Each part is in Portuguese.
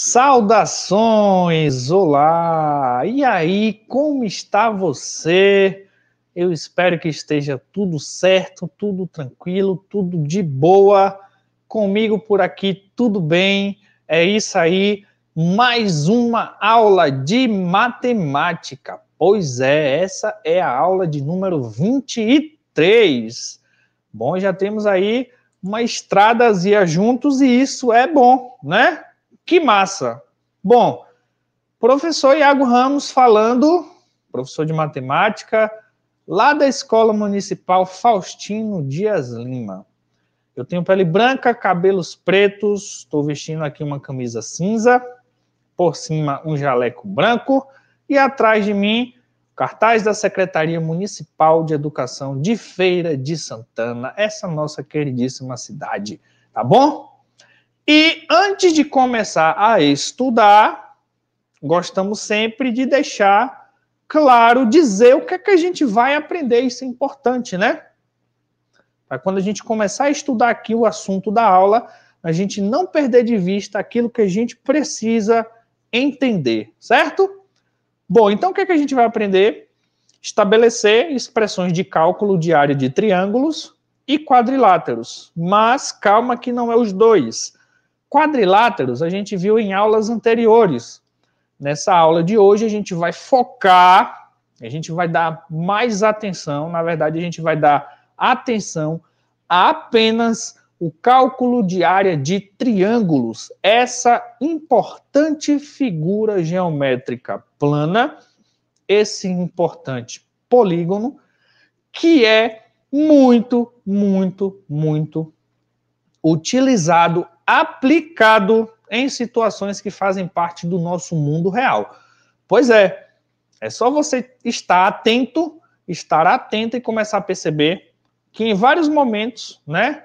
Saudações! Olá! E aí, como está você? Eu espero que esteja tudo certo, tudo tranquilo, tudo de boa. Comigo por aqui, tudo bem. É isso aí. Mais uma aula de matemática. Pois é, essa é a aula de número 23. Bom, já temos aí uma estradazinha juntos e isso é bom, né? Que massa! Bom, professor Iago Ramos falando, professor de matemática, lá da Escola Municipal Faustino Dias Lima. Eu tenho pele branca, cabelos pretos, estou vestindo aqui uma camisa cinza, por cima um jaleco branco e atrás de mim cartaz da Secretaria Municipal de Educação de Feira de Santana, essa nossa queridíssima cidade, tá bom? E antes de começar a estudar, gostamos sempre de deixar claro, dizer o que é que a gente vai aprender, isso é importante, né? Para quando a gente começar a estudar aqui o assunto da aula, a gente não perder de vista aquilo que a gente precisa entender, certo? Bom, então o que, é que a gente vai aprender? Estabelecer expressões de cálculo de área de triângulos e quadriláteros. Mas calma que não é os dois. Quadriláteros a gente viu em aulas anteriores. Nessa aula de hoje a gente vai focar, a gente vai dar mais atenção, na verdade a gente vai dar atenção a apenas o cálculo de área de triângulos, essa importante figura geométrica plana, esse importante polígono, que é muito, muito, muito utilizado aplicado em situações que fazem parte do nosso mundo real. Pois é, é só você estar atento, estar atento e começar a perceber que em vários momentos, né,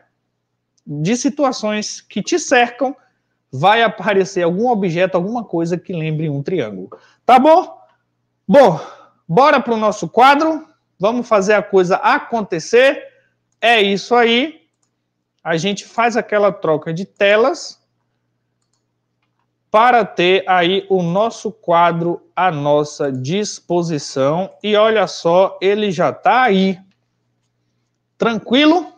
de situações que te cercam, vai aparecer algum objeto, alguma coisa que lembre um triângulo. Tá bom? Bom, bora para o nosso quadro. Vamos fazer a coisa acontecer. É isso aí a gente faz aquela troca de telas para ter aí o nosso quadro à nossa disposição. E olha só, ele já está aí. Tranquilo?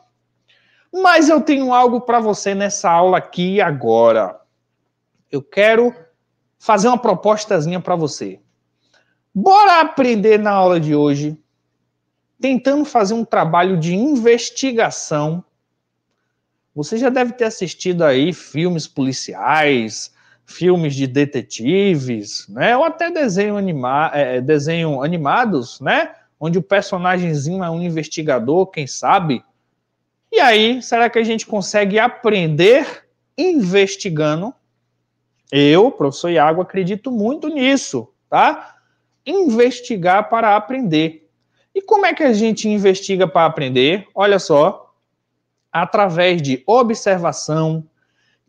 Mas eu tenho algo para você nessa aula aqui agora. Eu quero fazer uma propostazinha para você. Bora aprender na aula de hoje, tentando fazer um trabalho de investigação você já deve ter assistido aí filmes policiais, filmes de detetives, né? Ou até desenho anima é, é, desenho animados, né? Onde o personagemzinho é um investigador, quem sabe. E aí, será que a gente consegue aprender investigando? Eu, professor Iago, acredito muito nisso, tá? Investigar para aprender. E como é que a gente investiga para aprender? Olha só, através de observação,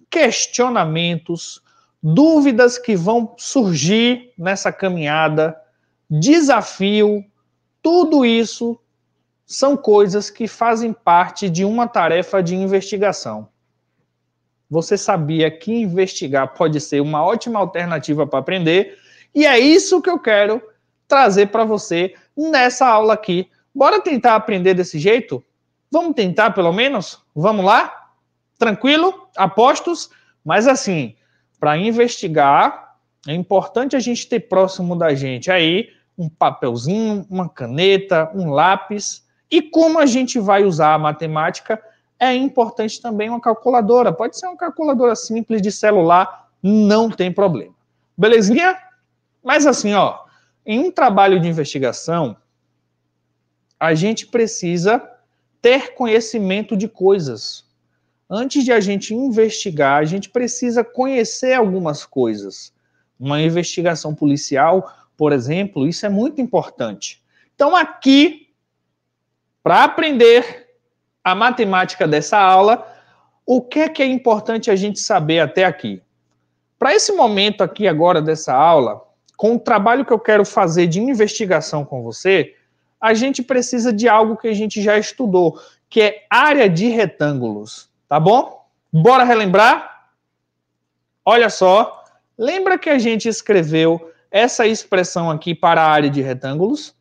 questionamentos, dúvidas que vão surgir nessa caminhada, desafio, tudo isso são coisas que fazem parte de uma tarefa de investigação. Você sabia que investigar pode ser uma ótima alternativa para aprender? E é isso que eu quero trazer para você nessa aula aqui. Bora tentar aprender desse jeito? Vamos tentar pelo menos? Vamos lá? Tranquilo? Apostos? Mas assim, para investigar, é importante a gente ter próximo da gente aí um papelzinho, uma caneta, um lápis. E como a gente vai usar a matemática, é importante também uma calculadora. Pode ser uma calculadora simples de celular, não tem problema. Belezinha? Mas assim, ó, em um trabalho de investigação, a gente precisa ter conhecimento de coisas. Antes de a gente investigar, a gente precisa conhecer algumas coisas. Uma investigação policial, por exemplo, isso é muito importante. Então, aqui, para aprender a matemática dessa aula, o que é que é importante a gente saber até aqui? Para esse momento aqui agora dessa aula, com o trabalho que eu quero fazer de investigação com você, a gente precisa de algo que a gente já estudou, que é área de retângulos, tá bom? Bora relembrar? Olha só, lembra que a gente escreveu essa expressão aqui para a área de retângulos?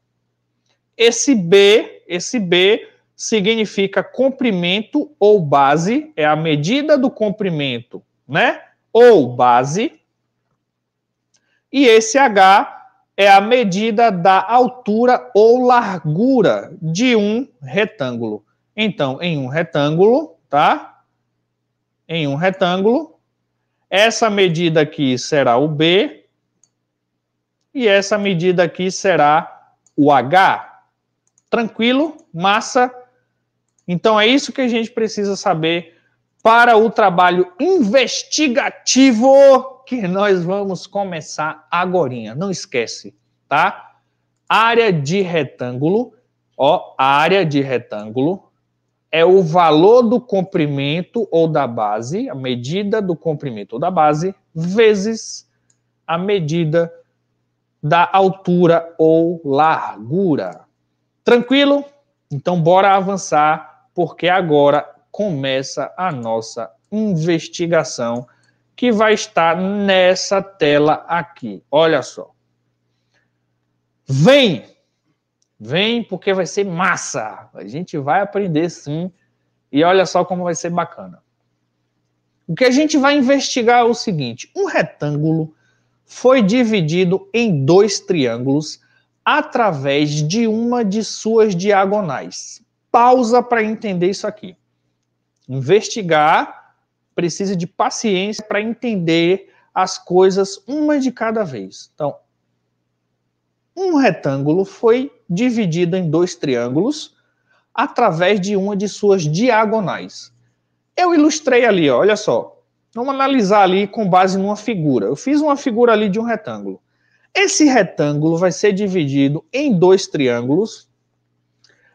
Esse B, esse B significa comprimento ou base, é a medida do comprimento, né? Ou base. E esse H é a medida da altura ou largura de um retângulo. Então, em um retângulo, tá? Em um retângulo, essa medida aqui será o B e essa medida aqui será o H. Tranquilo? Massa? Então, é isso que a gente precisa saber para o trabalho investigativo que nós vamos começar agorinha. Não esquece, tá? Área de retângulo, ó, área de retângulo é o valor do comprimento ou da base, a medida do comprimento ou da base, vezes a medida da altura ou largura. Tranquilo? Então, bora avançar, porque agora começa a nossa investigação que vai estar nessa tela aqui. Olha só. Vem! Vem porque vai ser massa. A gente vai aprender sim. E olha só como vai ser bacana. O que a gente vai investigar é o seguinte: um retângulo foi dividido em dois triângulos através de uma de suas diagonais. Pausa para entender isso aqui. Investigar precisa de paciência para entender as coisas uma de cada vez. Então, um retângulo foi dividido em dois triângulos através de uma de suas diagonais. Eu ilustrei ali, ó, olha só. Vamos analisar ali com base numa figura. Eu fiz uma figura ali de um retângulo. Esse retângulo vai ser dividido em dois triângulos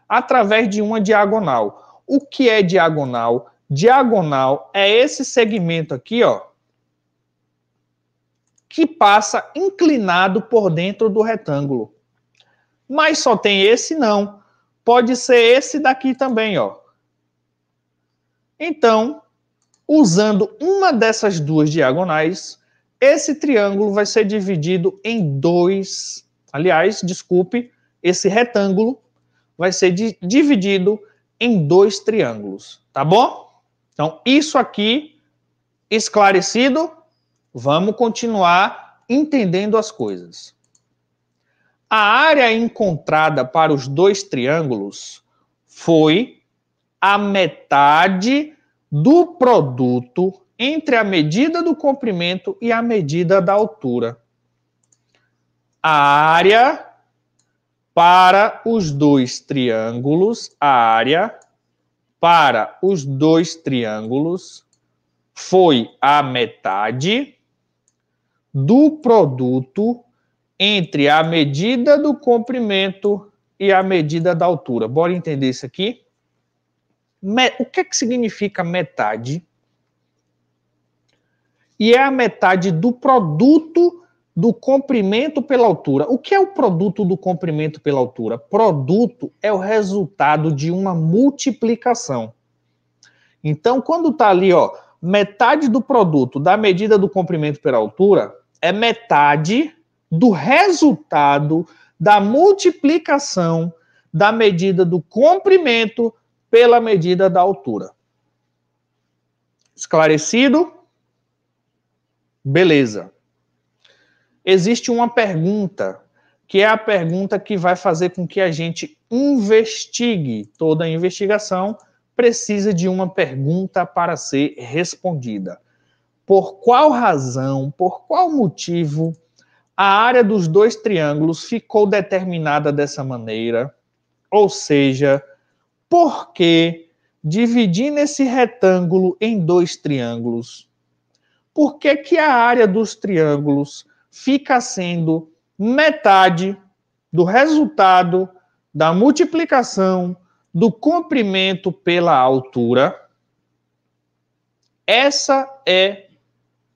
através de uma diagonal. O que é diagonal? diagonal é esse segmento aqui, ó, que passa inclinado por dentro do retângulo. Mas só tem esse não. Pode ser esse daqui também, ó. Então, usando uma dessas duas diagonais, esse triângulo vai ser dividido em dois, aliás, desculpe, esse retângulo vai ser dividido em dois triângulos, tá bom? Então, isso aqui esclarecido, vamos continuar entendendo as coisas. A área encontrada para os dois triângulos foi a metade do produto entre a medida do comprimento e a medida da altura. A área para os dois triângulos, a área para os dois triângulos foi a metade do produto entre a medida do comprimento e a medida da altura. Bora entender isso aqui? O que, é que significa metade? E é a metade do produto do comprimento pela altura. O que é o produto do comprimento pela altura? Produto é o resultado de uma multiplicação. Então, quando está ali, ó, metade do produto da medida do comprimento pela altura é metade do resultado da multiplicação da medida do comprimento pela medida da altura. Esclarecido? Beleza existe uma pergunta, que é a pergunta que vai fazer com que a gente investigue. Toda investigação precisa de uma pergunta para ser respondida. Por qual razão, por qual motivo a área dos dois triângulos ficou determinada dessa maneira? Ou seja, por que dividindo esse retângulo em dois triângulos? Por que, que a área dos triângulos fica sendo metade do resultado da multiplicação do comprimento pela altura. Essa é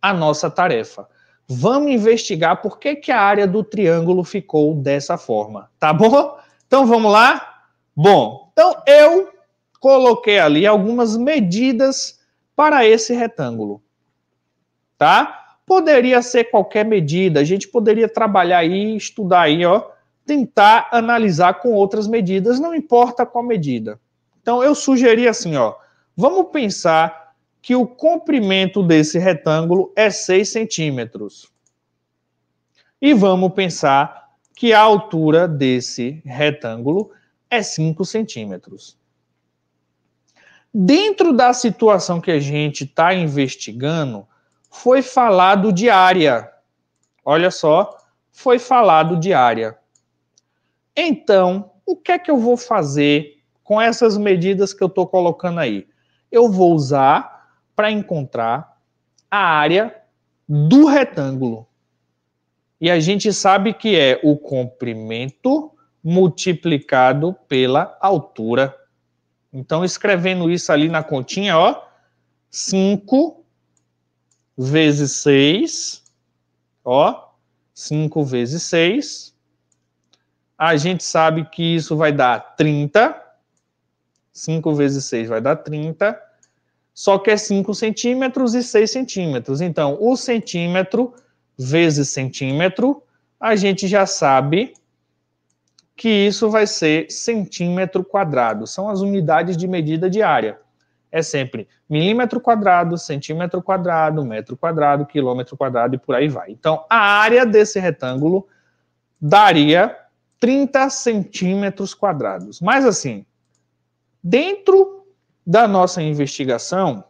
a nossa tarefa. Vamos investigar por que, que a área do triângulo ficou dessa forma, tá bom? Então vamos lá? Bom, então eu coloquei ali algumas medidas para esse retângulo, tá? Poderia ser qualquer medida, a gente poderia trabalhar aí, estudar aí, ó, tentar analisar com outras medidas, não importa qual medida. Então eu sugeri assim, ó, vamos pensar que o comprimento desse retângulo é 6 centímetros. E vamos pensar que a altura desse retângulo é 5 centímetros. Dentro da situação que a gente está investigando, foi falado de área. Olha só, foi falado de área. Então, o que é que eu vou fazer com essas medidas que eu estou colocando aí? Eu vou usar para encontrar a área do retângulo. E a gente sabe que é o comprimento multiplicado pela altura. Então, escrevendo isso ali na continha, ó, 5 vezes 6, ó, 5 vezes 6. A gente sabe que isso vai dar 30. 5 vezes 6 vai dar 30. Só que é 5 centímetros e 6 centímetros. Então, o centímetro vezes centímetro, a gente já sabe que isso vai ser centímetro quadrado. São as unidades de medida de área é sempre milímetro quadrado, centímetro quadrado, metro quadrado, quilômetro quadrado e por aí vai. Então, a área desse retângulo daria 30 centímetros quadrados. Mas assim, dentro da nossa investigação,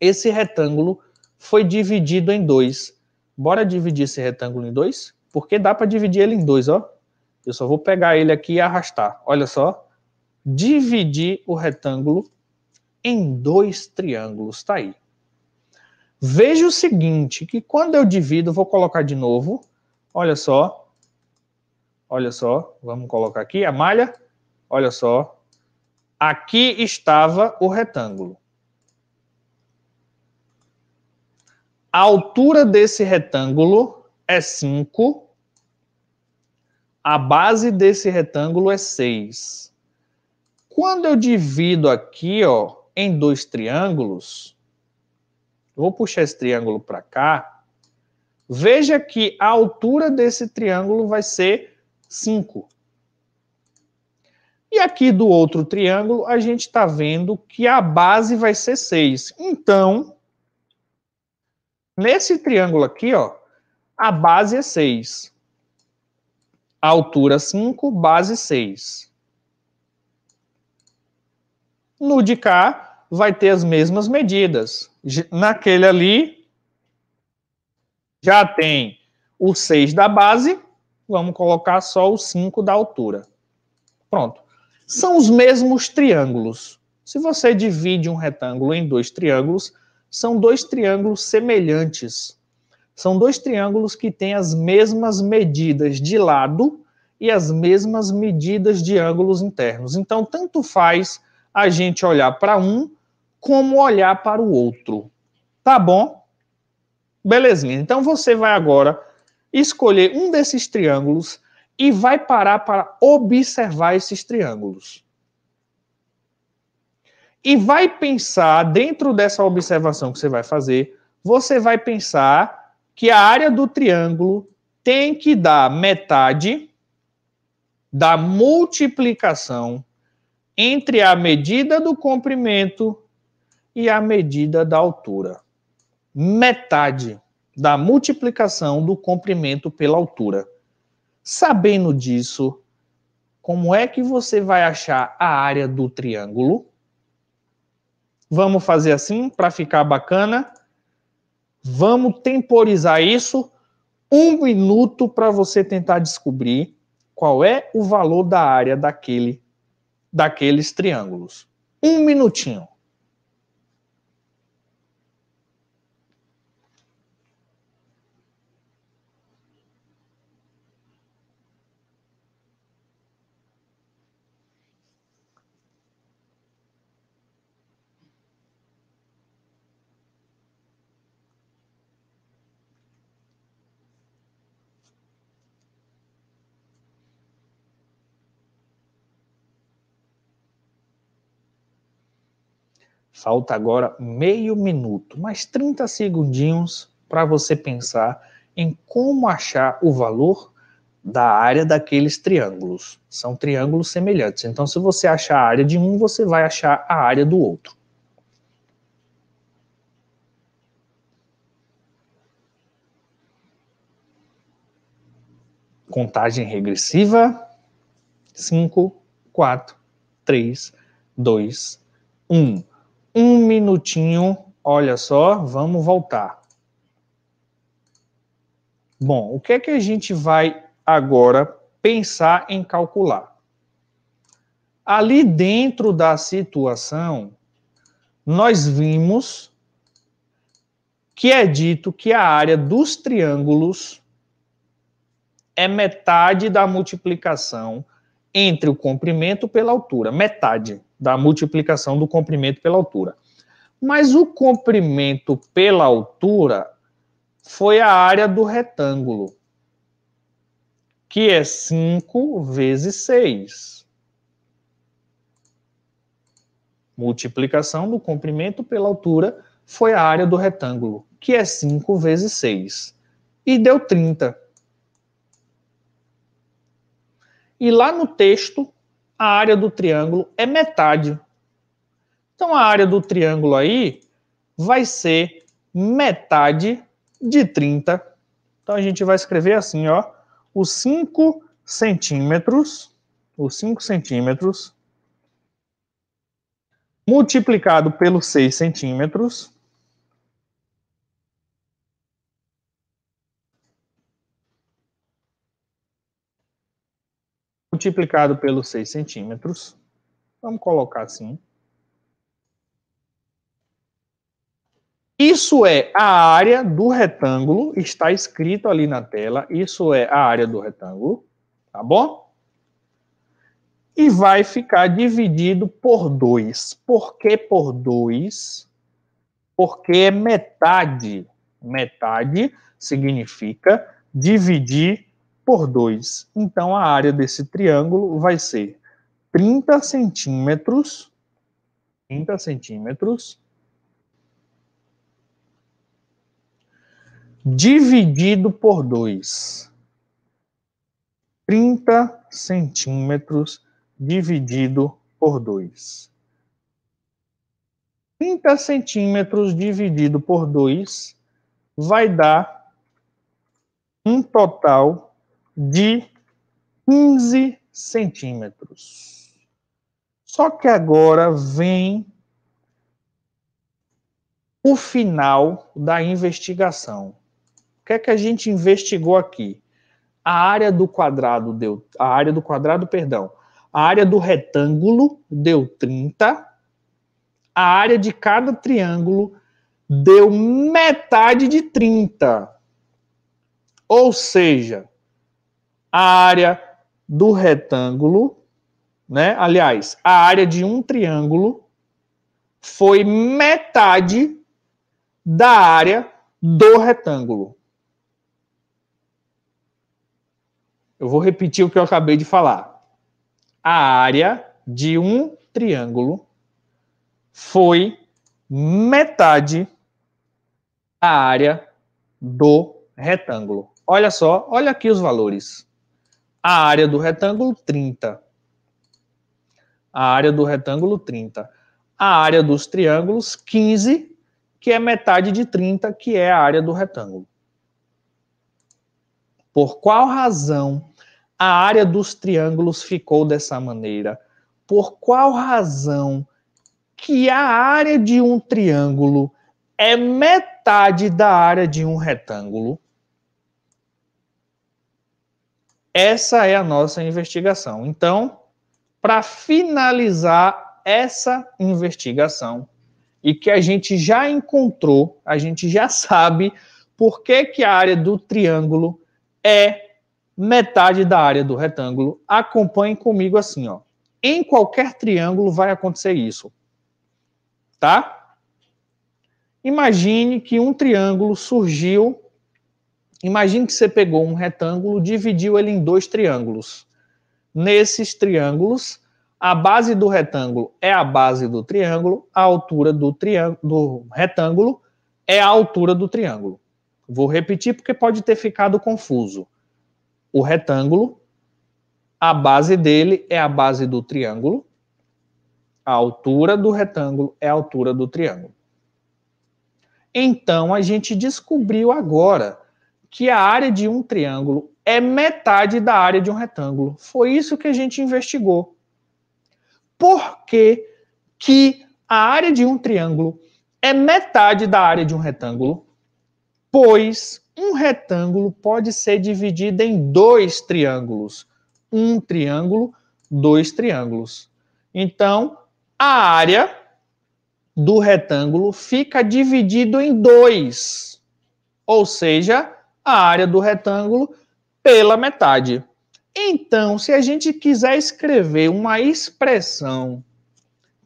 esse retângulo foi dividido em dois. Bora dividir esse retângulo em dois? Porque dá para dividir ele em dois, ó. Eu só vou pegar ele aqui e arrastar. Olha só. Dividir o retângulo em dois triângulos. tá aí. Veja o seguinte, que quando eu divido, vou colocar de novo. Olha só. Olha só. Vamos colocar aqui a malha. Olha só. Aqui estava o retângulo. A altura desse retângulo é 5. A base desse retângulo é 6. Quando eu divido aqui, ó, em dois triângulos, vou puxar esse triângulo para cá, veja que a altura desse triângulo vai ser 5. E aqui do outro triângulo, a gente está vendo que a base vai ser 6. Então, nesse triângulo aqui, ó, a base é 6. Altura 5, base 6. No de cá, vai ter as mesmas medidas. Naquele ali, já tem o 6 da base, vamos colocar só o 5 da altura. Pronto. São os mesmos triângulos. Se você divide um retângulo em dois triângulos, são dois triângulos semelhantes. São dois triângulos que têm as mesmas medidas de lado e as mesmas medidas de ângulos internos. Então, tanto faz a gente olhar para um como olhar para o outro. Tá bom? Belezinha. Então você vai agora escolher um desses triângulos e vai parar para observar esses triângulos. E vai pensar, dentro dessa observação que você vai fazer, você vai pensar que a área do triângulo tem que dar metade da multiplicação entre a medida do comprimento e a medida da altura. Metade da multiplicação do comprimento pela altura. Sabendo disso, como é que você vai achar a área do triângulo? Vamos fazer assim para ficar bacana? Vamos temporizar isso um minuto para você tentar descobrir qual é o valor da área daquele daqueles triângulos. Um minutinho. Falta agora meio minuto, mais 30 segundinhos para você pensar em como achar o valor da área daqueles triângulos. São triângulos semelhantes. Então, se você achar a área de um, você vai achar a área do outro. Contagem regressiva. 5, 4, 3, 2, 1 um minutinho. Olha só, vamos voltar. Bom, o que é que a gente vai agora pensar em calcular? Ali dentro da situação, nós vimos que é dito que a área dos triângulos é metade da multiplicação entre o comprimento pela altura, metade da multiplicação do comprimento pela altura. Mas o comprimento pela altura foi a área do retângulo, que é 5 vezes 6. Multiplicação do comprimento pela altura foi a área do retângulo, que é 5 vezes 6. E deu 30. E lá no texto, a área do triângulo é metade. Então, a área do triângulo aí vai ser metade de 30. Então, a gente vai escrever assim, ó, os 5 centímetros, os 5 centímetros, multiplicado pelos 6 centímetros, multiplicado pelos 6 centímetros. Vamos colocar assim. Isso é a área do retângulo, está escrito ali na tela, isso é a área do retângulo, tá bom? E vai ficar dividido por 2. Por que por 2? Porque é metade. Metade significa dividir por 2. Então, a área desse triângulo vai ser 30 centímetros, 30 centímetros, dividido por 2. 30 centímetros dividido por 2. 30 centímetros dividido por 2 vai dar um total de 15 centímetros. Só que agora vem o final da investigação. O que é que a gente investigou aqui? A área do quadrado deu, a área do quadrado, perdão, a área do retângulo deu 30, a área de cada triângulo deu metade de 30. Ou seja, a área do retângulo, né? Aliás, a área de um triângulo foi metade da área do retângulo. Eu vou repetir o que eu acabei de falar. A área de um triângulo foi metade da área do retângulo. Olha só, olha aqui os valores. A área do retângulo, 30. A área do retângulo, 30. A área dos triângulos, 15, que é metade de 30, que é a área do retângulo. Por qual razão a área dos triângulos ficou dessa maneira? Por qual razão que a área de um triângulo é metade da área de um retângulo? Essa é a nossa investigação. Então, para finalizar essa investigação e que a gente já encontrou, a gente já sabe por que, que a área do triângulo é metade da área do retângulo. Acompanhe comigo assim, ó. Em qualquer triângulo vai acontecer isso. Tá? Imagine que um triângulo surgiu Imagine que você pegou um retângulo, dividiu ele em dois triângulos. Nesses triângulos, a base do retângulo é a base do triângulo, a altura do, triângulo, do retângulo é a altura do triângulo. Vou repetir porque pode ter ficado confuso. O retângulo, a base dele é a base do triângulo, a altura do retângulo é a altura do triângulo. Então, a gente descobriu agora que a área de um triângulo é metade da área de um retângulo. Foi isso que a gente investigou. Por que, que a área de um triângulo é metade da área de um retângulo? Pois um retângulo pode ser dividido em dois triângulos. Um triângulo, dois triângulos. Então, a área do retângulo fica dividido em dois. Ou seja, a área do retângulo pela metade. Então, se a gente quiser escrever uma expressão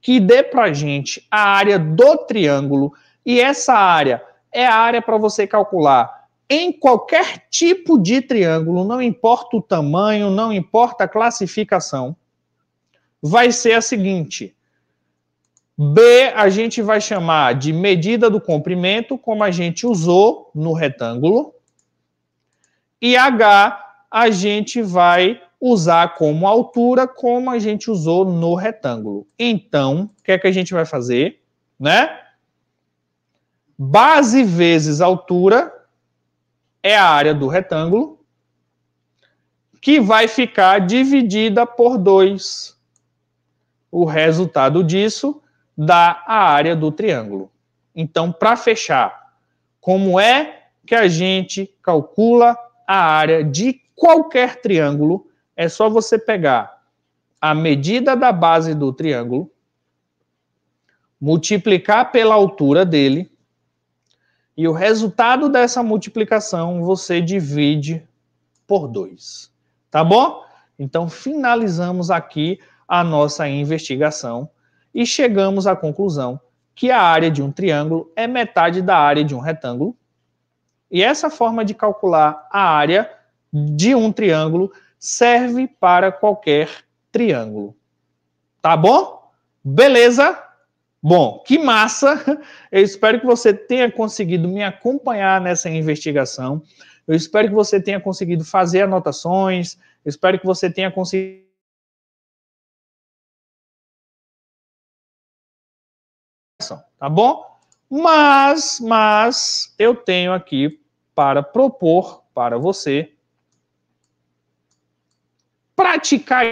que dê para gente a área do triângulo, e essa área é a área para você calcular em qualquer tipo de triângulo, não importa o tamanho, não importa a classificação, vai ser a seguinte. B a gente vai chamar de medida do comprimento, como a gente usou no retângulo. E H a gente vai usar como altura, como a gente usou no retângulo. Então, o que é que a gente vai fazer? Né? Base vezes altura é a área do retângulo, que vai ficar dividida por 2. O resultado disso dá a área do triângulo. Então, para fechar, como é que a gente calcula a área de qualquer triângulo, é só você pegar a medida da base do triângulo, multiplicar pela altura dele, e o resultado dessa multiplicação você divide por 2. Tá bom? Então finalizamos aqui a nossa investigação e chegamos à conclusão que a área de um triângulo é metade da área de um retângulo e essa forma de calcular a área de um triângulo serve para qualquer triângulo. Tá bom? Beleza? Bom, que massa! Eu espero que você tenha conseguido me acompanhar nessa investigação. Eu espero que você tenha conseguido fazer anotações. Eu espero que você tenha conseguido. Tá bom? Mas, mas eu tenho aqui para propor para você praticar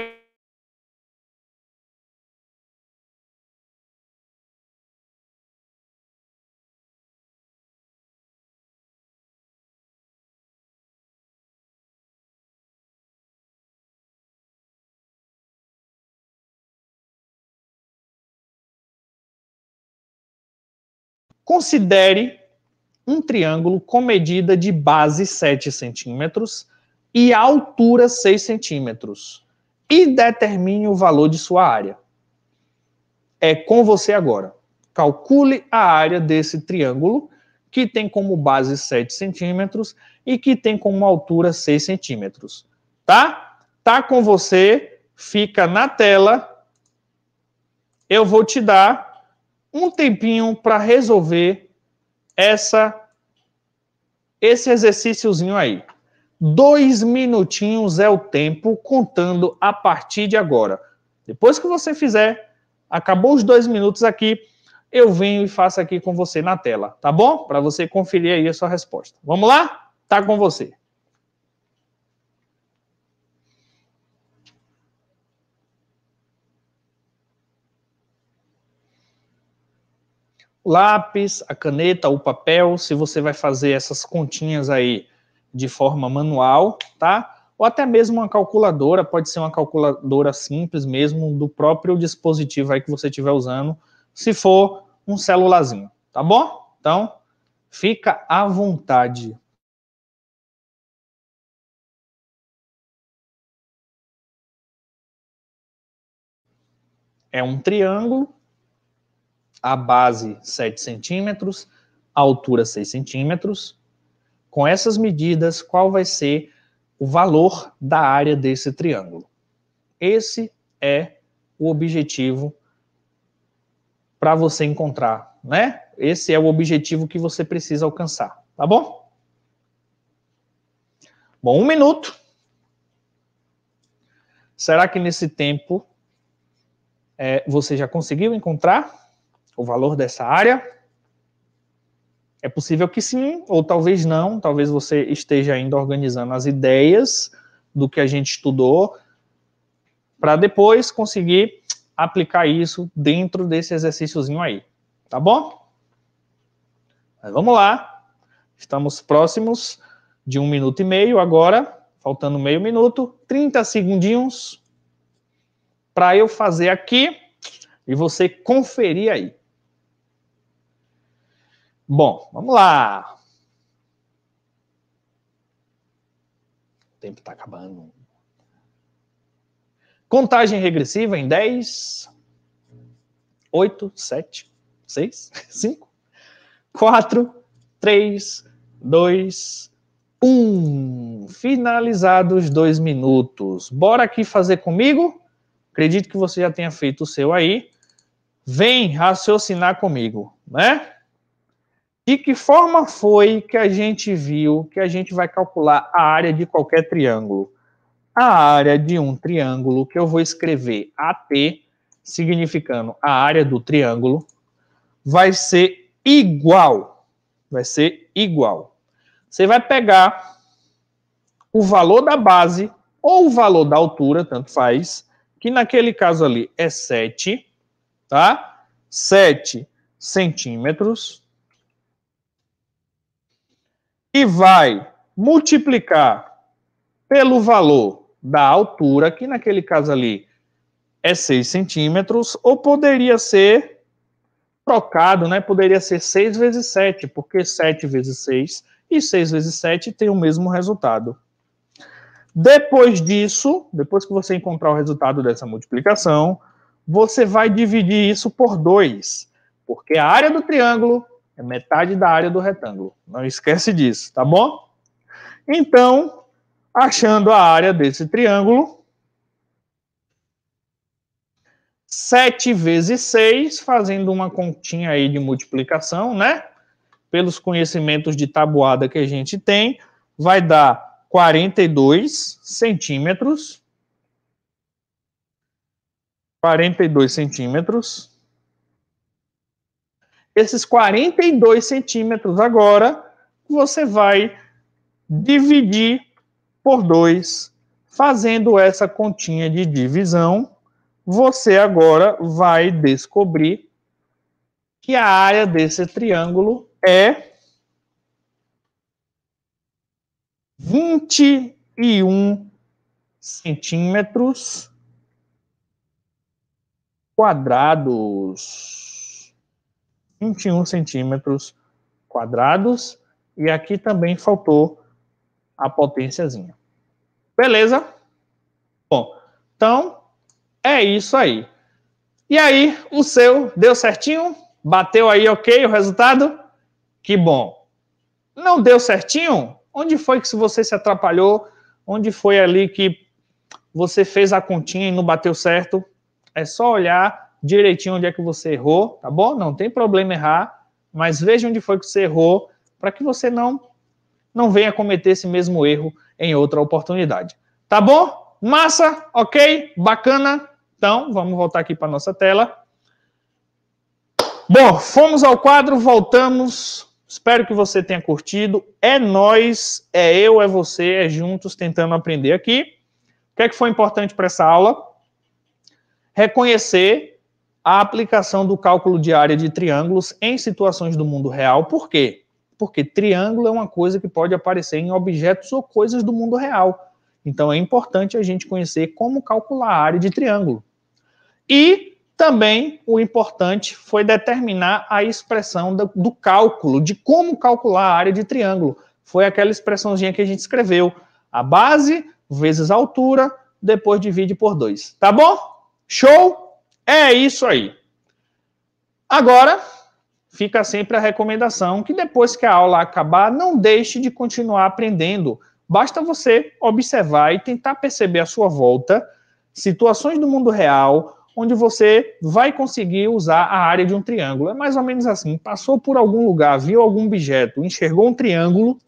Considere um triângulo com medida de base 7 centímetros e altura 6 centímetros e determine o valor de sua área. É com você agora. Calcule a área desse triângulo que tem como base 7 centímetros e que tem como altura 6 centímetros. Tá? Tá com você, fica na tela. Eu vou te dar um tempinho para resolver essa esse exercíciozinho aí. Dois minutinhos é o tempo contando a partir de agora. Depois que você fizer, acabou os dois minutos aqui, eu venho e faço aqui com você na tela, tá bom? Para você conferir aí a sua resposta. Vamos lá? Tá com você. lápis, a caneta, o papel, se você vai fazer essas continhas aí de forma manual, tá? Ou até mesmo uma calculadora, pode ser uma calculadora simples mesmo, do próprio dispositivo aí que você estiver usando, se for um celularzinho, tá bom? Então, fica à vontade. É um triângulo, a base 7 centímetros, a altura 6 centímetros. Com essas medidas, qual vai ser o valor da área desse triângulo? Esse é o objetivo para você encontrar, né? Esse é o objetivo que você precisa alcançar, tá bom? Bom, um minuto. Será que nesse tempo é, você já conseguiu encontrar? o valor dessa área? É possível que sim, ou talvez não. Talvez você esteja ainda organizando as ideias do que a gente estudou para depois conseguir aplicar isso dentro desse exercíciozinho aí, tá bom? Mas vamos lá. Estamos próximos de um minuto e meio agora, faltando meio minuto, 30 segundinhos para eu fazer aqui e você conferir aí. Bom, vamos lá. O tempo está acabando. Contagem regressiva em 10, 8, 7, 6, 5, 4, 3, 2, 1. Finalizados dois minutos. Bora aqui fazer comigo? Acredito que você já tenha feito o seu aí. Vem raciocinar comigo, né? De que forma foi que a gente viu que a gente vai calcular a área de qualquer triângulo? A área de um triângulo, que eu vou escrever AT, significando a área do triângulo, vai ser igual. Vai ser igual. Você vai pegar o valor da base ou o valor da altura, tanto faz, que naquele caso ali é 7, tá? 7 centímetros e vai multiplicar pelo valor da altura, que naquele caso ali é 6 centímetros, ou poderia ser trocado, né? Poderia ser 6 vezes 7, porque 7 vezes 6 e 6 vezes 7 tem o mesmo resultado. Depois disso, depois que você encontrar o resultado dessa multiplicação, você vai dividir isso por 2, porque a área do triângulo é metade da área do retângulo. Não esquece disso, tá bom? Então, achando a área desse triângulo, 7 vezes 6, fazendo uma continha aí de multiplicação, né? Pelos conhecimentos de tabuada que a gente tem, vai dar 42 centímetros. 42 centímetros esses 42 centímetros agora, você vai dividir por 2. Fazendo essa continha de divisão, você agora vai descobrir que a área desse triângulo é 21 centímetros quadrados. 21 centímetros quadrados. E aqui também faltou a potênciazinha. Beleza? Bom, então é isso aí. E aí, o seu deu certinho? Bateu aí ok o resultado? Que bom. Não deu certinho? Onde foi que você se atrapalhou? Onde foi ali que você fez a continha e não bateu certo? É só olhar direitinho onde é que você errou, tá bom? Não tem problema errar, mas veja onde foi que você errou para que você não não venha cometer esse mesmo erro em outra oportunidade. Tá bom? Massa? OK? Bacana? Então, vamos voltar aqui para nossa tela. Bom, fomos ao quadro, voltamos. Espero que você tenha curtido. É nós, é eu, é você, é juntos tentando aprender aqui. O que é que foi importante para essa aula? Reconhecer a aplicação do cálculo de área de triângulos em situações do mundo real. Por quê? Porque triângulo é uma coisa que pode aparecer em objetos ou coisas do mundo real. Então é importante a gente conhecer como calcular a área de triângulo. E também o importante foi determinar a expressão do, do cálculo, de como calcular a área de triângulo. Foi aquela expressãozinha que a gente escreveu. A base vezes a altura, depois divide por 2. Tá bom? Show? É isso aí. Agora, fica sempre a recomendação que depois que a aula acabar, não deixe de continuar aprendendo. Basta você observar e tentar perceber à sua volta situações do mundo real onde você vai conseguir usar a área de um triângulo. É mais ou menos assim, passou por algum lugar, viu algum objeto, enxergou um triângulo,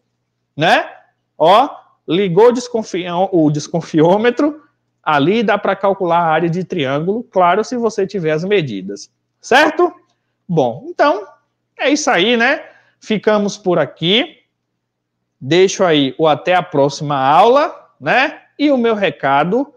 né? Ó, ligou o, o desconfiômetro, Ali dá para calcular a área de triângulo, claro, se você tiver as medidas. Certo? Bom, então é isso aí, né? Ficamos por aqui. Deixo aí o até a próxima aula, né? E o meu recado,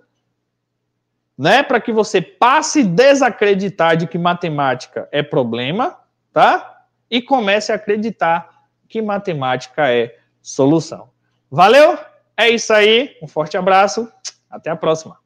né, para que você passe a desacreditar de que matemática é problema, tá? E comece a acreditar que matemática é solução. Valeu? É isso aí. Um forte abraço. Até a próxima.